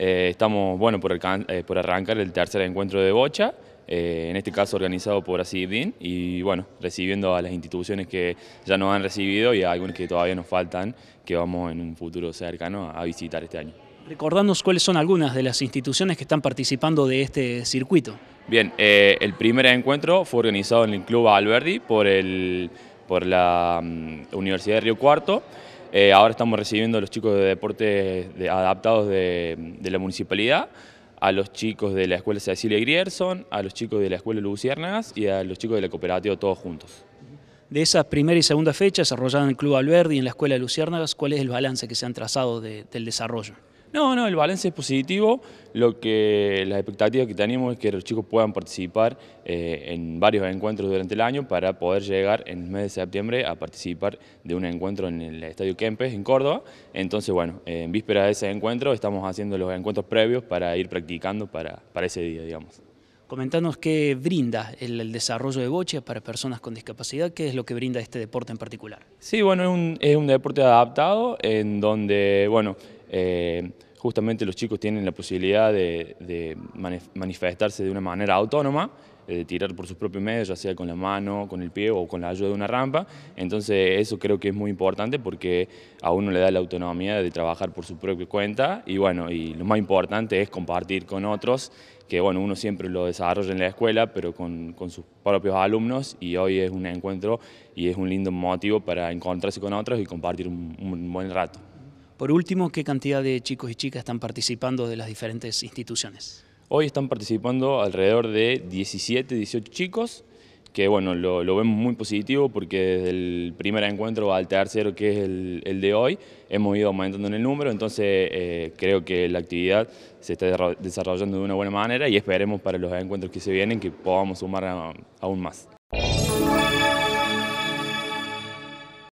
Eh, estamos bueno, eh, por, arrancar el tercer encuentro de bocha, eh, en este caso organizado por Asidin y bueno, recibiendo a las instituciones que ya nos han recibido y a algunas que todavía nos faltan, que vamos en un futuro cercano a visitar este año. Recordándonos cuáles son algunas de las instituciones que están participando de este circuito. Bien, el primer encuentro fue organizado en el Club Alberdi por, por la mm, Universidad de Río Cuarto. Eh, ahora estamos recibiendo a los chicos de deportes de, adaptados de, la municipalidad, a los chicos de la escuela Cecilia Grierson, a los chicos de la escuela Luciérnagas y a los chicos de la cooperativa todos juntos. De esas primera y segunda fecha desarrollada en el Club Alberdi y en la escuela Luciérnagas, ¿cuál es el balance que se han trazado del desarrollo? No, no, el balance es positivo. Lo que las expectativas que tenemos es que los chicos puedan participar eh, en varios encuentros durante el año para poder llegar en el mes de septiembre a participar de un encuentro en el Estadio Kempes en Córdoba. Entonces, bueno, en víspera de ese encuentro estamos haciendo los encuentros previos para ir practicando para, para ese día, digamos. Comentanos qué brinda el, desarrollo de bocha para personas con discapacidad, qué es lo que brinda este deporte en particular. Sí, bueno, es un deporte adaptado en donde, bueno, eh, justamente los chicos tienen la posibilidad de, manifestarse de una manera autónoma, eh, de tirar por sus propios medios, ya sea con la mano, con el pie o con la ayuda de una rampa. Entonces eso creo que es muy importante porque a uno le da la autonomía de trabajar por su propia cuenta y bueno, y lo más importante es compartir con otros, que bueno, uno siempre lo desarrolla en la escuela, pero con, sus propios alumnos y hoy es un encuentro y es un lindo motivo para encontrarse con otros y compartir un buen rato. Por último, ¿qué cantidad de chicos y chicas están participando de las diferentes instituciones? Hoy están participando alrededor de 17, 18 chicos, que bueno, lo, vemos muy positivo porque desde el primer encuentro al tercero, que es el, de hoy, hemos ido aumentando en el número, entonces eh, creo que la actividad se está desarrollando de una buena manera y esperemos para los encuentros que se vienen que podamos sumar aún más.